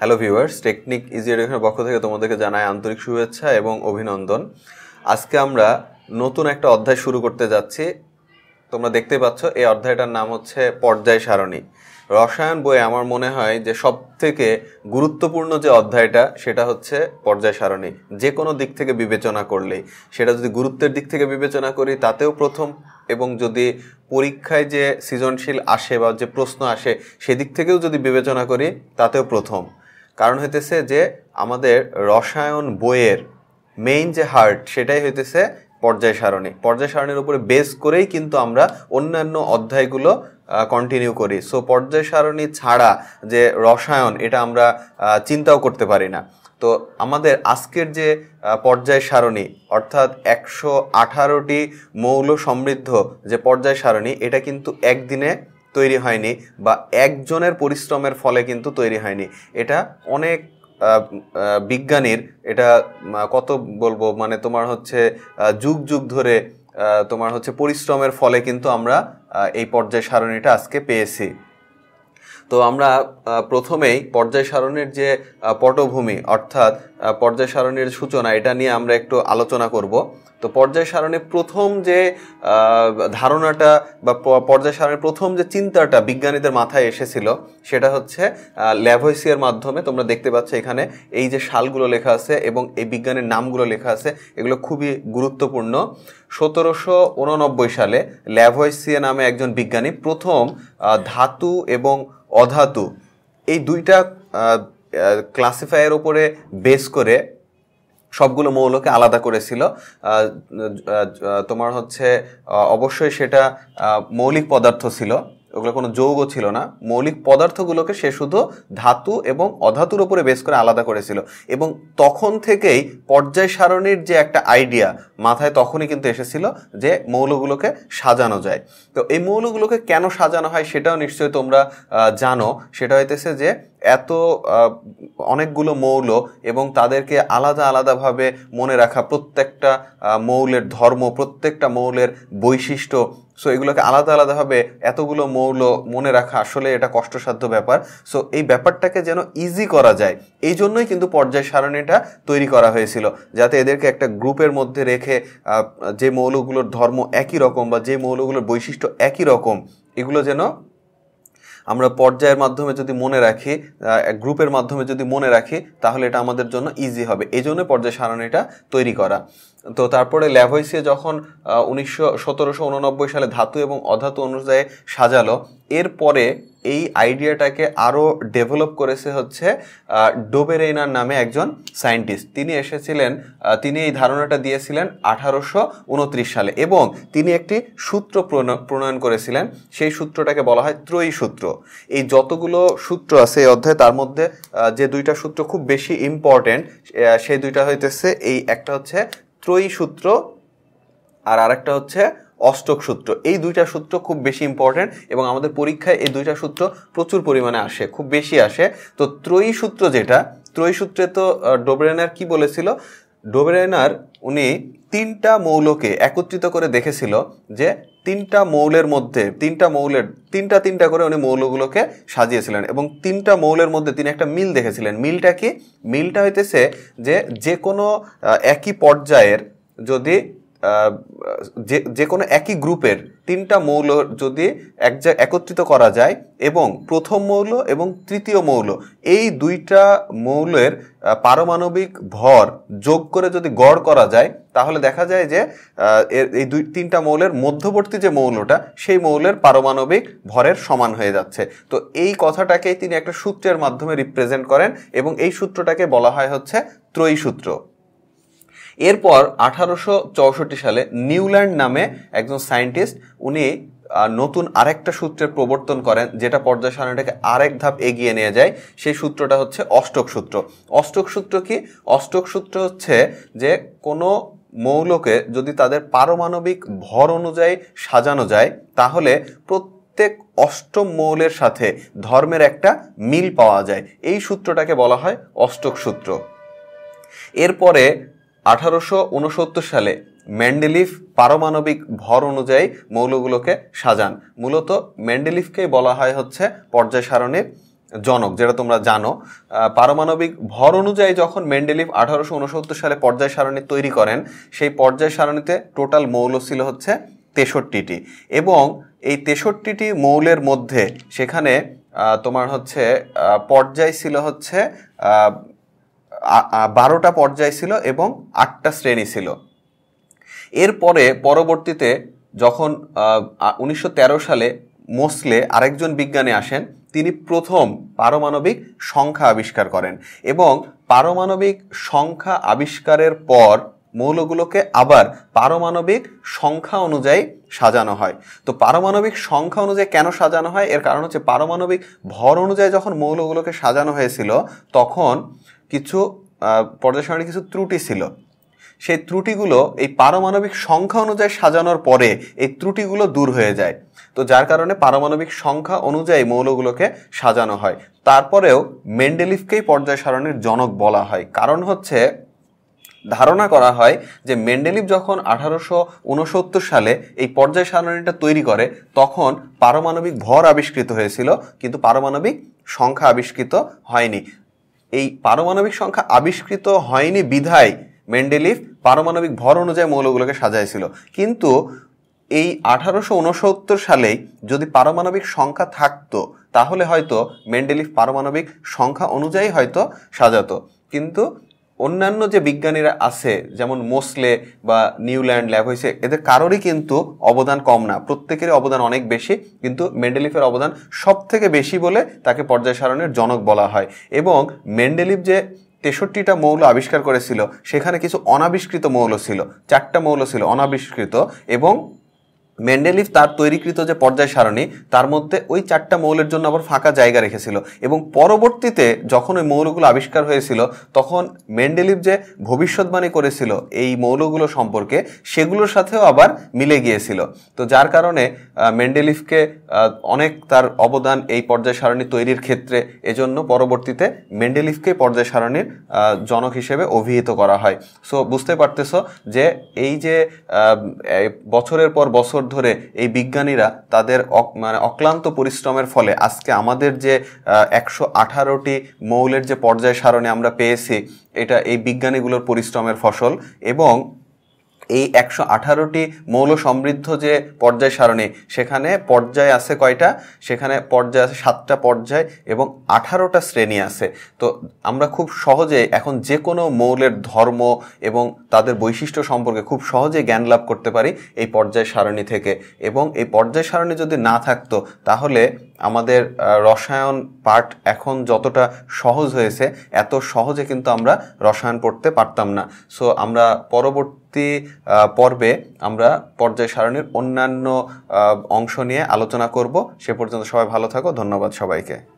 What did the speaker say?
hello viewers technique easy এডুকেশনের পক্ষ থেকে তোমাদেরকে জানায় আন্তরিক শুভেচ্ছা এবং অভিনন্দন আজকে আমরা নতুন একটা অধ্যায় শুরু করতে যাচ্ছি তোমরা দেখতে পাচ্ছ এই অধ্যায়টার নাম হচ্ছে পর্যায় সারণী রসায়ন বইয়ে আমার মনে হয় যে সব থেকে গুরুত্বপূর্ণ যে অধ্যায়টা সেটা হচ্ছে পর্যায় সারণী যে কোনো দিক থেকে বিবেচনা করলেই সেটা যদি গুরুত্বের দিক থেকে বিবেচনা করি তাতেও প্রথম এবং যদি পরীক্ষায় যে সৃজনশীল আসে বা যে প্রশ্ন আসে সেদিক থেকেও যদি বিবেচনা করি তাতেও প্রথম কারণ হইতেছে যে আমাদের রসায়ন বইয়ের মেইন যে হার্ট সেটাই হইতেছে পর্যায় সারণী পর্যায় সারণীর উপরে বেস করেই কিন্তু আমরা অন্যান্য অধ্যায়গুলো কন্টিনিউ করি সো পর্যায় সারণী ছাড়া যে রসায়ন এটা আমরা চিন্তাও করতে পারি না তো আমাদের আজকের যে পর্যায় সারণী অর্থাৎ একশো আঠারোটি মৌল সমৃদ্ধ যে পর্যায় সারণী এটা কিন্তু একদিনে তৈরি হয়নি বা একজনের পরিশ্রমের ফলে কিন্তু তৈরি হয়নি এটা অনেক বিজ্ঞানীর এটা কত বলবো মানে তোমার হচ্ছে যুগ যুগ ধরে তোমার হচ্ছে পরিশ্রমের ফলে কিন্তু আমরা এই পর্যায় সারণীটা আজকে পেয়েছি তো আমরা প্রথমেই পর্যায় সারণের যে পটভূমি অর্থাৎ পর্যায় সারণের সূচনা এটা নিয়ে আমরা একটু আলোচনা করব তো পর্যায় সারণে প্রথম যে ধারণাটা বা পর্যায় সারণের প্রথম যে চিন্তাটা বিজ্ঞানীদের মাথায় এসেছিল সেটা হচ্ছে ল্যাভয়েসিয়ার মাধ্যমে তোমরা দেখতে পাচ্ছ এখানে এই যে সালগুলো লেখা আছে এবং এই বিজ্ঞানের নামগুলো লেখা আছে এগুলো খুবই গুরুত্বপূর্ণ সতেরোশো উননব্বই সালে ল্যাভয়েসিয়া নামে একজন বিজ্ঞানী প্রথম ধাতু এবং অধাতু এই দুইটা ক্লাসিফায়ের ওপরে বেস করে সবগুলো মৌলকে আলাদা করেছিল তোমার হচ্ছে অবশ্যই সেটা মৌলিক পদার্থ ছিল ওগুলো কোনো যৌগ ছিল না মৌলিক পদার্থগুলোকে সে শুধু ধাতু এবং অধাতুর উপরে বেশ করে আলাদা করেছিল এবং তখন থেকেই পর্যায় সারণীর যে একটা আইডিয়া মাথায় তখনই কিন্তু এসেছিল যে মৌলগুলোকে সাজানো যায় তো এই মৌলগুলোকে কেন সাজানো হয় সেটাও নিশ্চয়ই তোমরা জানো সেটা হইতেছে যে এত অনেকগুলো মৌল এবং তাদেরকে আলাদা আলাদাভাবে মনে রাখা প্রত্যেকটা মৌলের ধর্ম প্রত্যেকটা মৌলের বৈশিষ্ট্য সো এগুলোকে আলাদা আলাদাভাবে এতগুলো মৌল মনে রাখা আসলে এটা কষ্টসাধ্য ব্যাপার সো এই ব্যাপারটাকে যেন ইজি করা যায় এই জন্যই কিন্তু পর্যায় সারণীটা তৈরি করা হয়েছিল যাতে এদেরকে একটা গ্রুপের মধ্যে রেখে যে মৌলগুলোর ধর্ম একই রকম বা যে মৌলগুলোর বৈশিষ্ট্য একই রকম এগুলো যেন আমরা পর্যায়ের মাধ্যমে যদি মনে রাখি গ্রুপের মাধ্যমে যদি মনে রাখি তাহলে এটা আমাদের জন্য ইজি হবে এই জন্য পর্যায় সারণীটা তৈরি করা তো তারপরে ল্যাভয়েসিয়া যখন উনিশশো সতেরোশো সালে ধাতু এবং অধাতু অনুযায়ী সাজালো এরপরে এই আইডিয়াটাকে আরও ডেভেলপ করেছে হচ্ছে ডোবেরেইনার নামে একজন সায়েন্টিস্ট তিনি এসেছিলেন তিনি এই ধারণাটা দিয়েছিলেন আঠারোশো সালে এবং তিনি একটি সূত্র প্রণয়ন করেছিলেন সেই সূত্রটাকে বলা হয় ত্রয়ী সূত্র এই যতগুলো সূত্র আছে এই অধ্যায় তার মধ্যে যে দুইটা সূত্র খুব বেশি ইম্পর্টেন্ট সেই দুইটা হইতেছে এই একটা হচ্ছে ত্রয়ী সূত্র আর আরেকটা হচ্ছে অষ্টক সূত্র এই দুইটা সূত্র খুব বেশি ইম্পর্টেন্ট এবং আমাদের পরীক্ষায় এই দুইটা সূত্র প্রচুর পরিমাণে আসে খুব বেশি আসে তো ত্রয়ী সূত্র যেটা ত্রয়ী সূত্রে তো ডোবরেনার কি বলেছিল ডোবরেনার উনি তিনটা মৌলকে একত্রিত করে দেখেছিল যে তিনটা মৌলের মধ্যে তিনটা মৌলের তিনটা তিনটা করে উনি মৌলগুলোকে সাজিয়েছিলেন এবং তিনটা মৌলের মধ্যে তিনি একটা মিল দেখেছিলেন মিলটা কি মিলটা হইতেছে যে যে কোনো একই পর্যায়ের যদি যে যে কোনো একই গ্রুপের তিনটা মৌল যদি এক একত্রিত করা যায় এবং প্রথম মৌল এবং তৃতীয় মৌল এই দুইটা মৌলের পারমাণবিক ভর যোগ করে যদি গড় করা যায় তাহলে দেখা যায় যে এই দুই তিনটা মৌলের মধ্যবর্তী যে মৌলটা সেই মৌলের পারমাণবিক ভরের সমান হয়ে যাচ্ছে তো এই কথাটাকেই তিনি একটা সূত্রের মাধ্যমে রিপ্রেজেন্ট করেন এবং এই সূত্রটাকে বলা হয় হচ্ছে ত্রয়ী সূত্র এরপর আঠারোশো সালে নিউল্যান্ড নামে একজন সায়েন্টিস্ট উনি নতুন আরেকটা সূত্রের প্রবর্তন করেন যেটা পর্যায় সারণীটাকে আরেক ধাপ এগিয়ে নিয়ে যায় সেই সূত্রটা হচ্ছে অষ্টক সূত্র অষ্টক সূত্র কি অষ্টক সূত্র হচ্ছে যে কোনো মৌলকে যদি তাদের পারমাণবিক ভর অনুযায়ী সাজানো যায় তাহলে প্রত্যেক অষ্টম মৌলের সাথে ধর্মের একটা মিল পাওয়া যায় এই সূত্রটাকে বলা হয় অষ্টক সূত্র এরপরে আঠারোশো সালে ম্যান্ডেলিফ পারমাণবিক ভর অনুযায়ী মৌলগুলোকে সাজান মূলত ম্যান্ডেলিফকে বলা হয় হচ্ছে পর্যায় সারণীর জনক যেটা তোমরা জানো পারমাণবিক ভর অনুযায়ী যখন মেন্ডেলিফ আঠারোশো সালে পর্যায় সারণী তৈরি করেন সেই পর্যায় সারণীতে টোটাল মৌল ছিল হচ্ছে তেষট্টিটি এবং এই তেষট্টিটি মৌলের মধ্যে সেখানে তোমার হচ্ছে পর্যায় ছিল হচ্ছে বারোটা পর্যায় ছিল এবং আটটা শ্রেণী ছিল এরপরে পরবর্তীতে যখন উনিশশো সালে মোসলে আরেকজন বিজ্ঞানী আসেন তিনি প্রথম পারমাণবিক সংখ্যা আবিষ্কার করেন এবং পারমাণবিক সংখ্যা আবিষ্কারের পর মৌলগুলোকে আবার পারমাণবিক সংখ্যা অনুযায়ী সাজানো হয় তো পারমাণবিক সংখ্যা অনুযায়ী কেন সাজানো হয় এর কারণ হচ্ছে পারমাণবিক ভর অনুযায়ী যখন মৌলগুলোকে সাজানো হয়েছিল তখন কিছু পর্যায় সারণীর কিছু ত্রুটি ছিল সেই ত্রুটিগুলো এই পারমাণবিক সংখ্যা অনুযায়ী সাজানোর পরে এই ত্রুটিগুলো দূর হয়ে যায় তো যার কারণে পারমাণবিক সংখ্যা অনুযায়ী মৌলগুলোকে সাজানো হয় তারপরেও মেন্ডেলিফকেই পর্যায় সারণীর জনক বলা হয় কারণ হচ্ছে ধারণা করা হয় যে মেন্ডেলিভ যখন আঠারোশো সালে এই পর্যায় সারণীটা তৈরি করে তখন পারমাণবিক ভর আবিষ্কৃত হয়েছিল কিন্তু পারমাণবিক সংখ্যা আবিষ্কৃত হয়নি এই পারমাণবিক সংখ্যা আবিষ্কৃত হয়নি বিধায় মেন্ডেলিফ পারমাণবিক ভর অনুযায়ী মৌলগুলোকে সাজাইছিল কিন্তু এই আঠারোশো উনসত্তর সালে যদি পারমাণবিক সংখ্যা থাকতো তাহলে হয়তো মেন্ডেলিফ পারমাণবিক সংখ্যা অনুযায়ী হয়তো সাজাতো কিন্তু অন্যান্য যে বিজ্ঞানীরা আছে যেমন মোসলে বা নিউল্যান্ড ল্যাব হয়েছে এদের কারোরই কিন্তু অবদান কম না প্রত্যেকেরই অবদান অনেক বেশি কিন্তু মেন্ডেলিফের অবদান সব থেকে বেশি বলে তাকে পর্যায় সারণের জনক বলা হয় এবং মেন্ডেলিফ যে তেষট্টিটা মৌল আবিষ্কার করেছিল সেখানে কিছু অনাবিষ্কৃত মৌল ছিল চারটা মৌল ছিল অনাবিষ্কৃত এবং মেন্ডেলিভ তার তৈরিকৃত যে পর্যায় সারণী তার মধ্যে ওই চারটা মৌলের জন্য আবার ফাঁকা জায়গা রেখেছিল এবং পরবর্তীতে যখন ওই মৌলগুলো আবিষ্কার হয়েছিল তখন মেন্ডেলিভ যে ভবিষ্যৎবাণী করেছিল এই মৌলগুলো সম্পর্কে সেগুলোর সাথেও আবার মিলে গিয়েছিল তো যার কারণে মেন্ডেলিভকে অনেক তার অবদান এই পর্যায় সারণী তৈরির ক্ষেত্রে এজন্য পরবর্তীতে মেন্ডেলিফকে পর্যায় সারণীর জনক হিসেবে অভিহিত করা হয় সো বুঝতে পারতেছ যে এই যে বছরের পর বছর ধরে এই বিজ্ঞানীরা তাদের মানে অক্লান্ত পরিশ্রমের ফলে আজকে আমাদের যে একশো আঠারোটি মৌলের যে পর্যায় সারণে আমরা পেয়েছি এটা এই বিজ্ঞানীগুলোর পরিশ্রমের ফসল এবং এই একশো আঠারোটি মৌল সমৃদ্ধ যে পর্যায় সারণী সেখানে পর্যায় আছে কয়টা সেখানে পর্যায় আছে সাতটা পর্যায় এবং আঠারোটা শ্রেণী আছে তো আমরা খুব সহজে এখন যে কোনো মৌলের ধর্ম এবং তাদের বৈশিষ্ট্য সম্পর্কে খুব সহজে জ্ঞান লাভ করতে পারি এই পর্যায় সারণী থেকে এবং এই পর্যায় সারণী যদি না থাকতো তাহলে আমাদের রসায়ন পাঠ এখন যতটা সহজ হয়েছে এত সহজে কিন্তু আমরা রসায়ন পড়তে পারতাম না সো আমরা পরবর্তী পর্বে আমরা পর্যায় সারণীর অন্যান্য অংশ নিয়ে আলোচনা করব সে পর্যন্ত সবাই ভালো থাকো ধন্যবাদ সবাইকে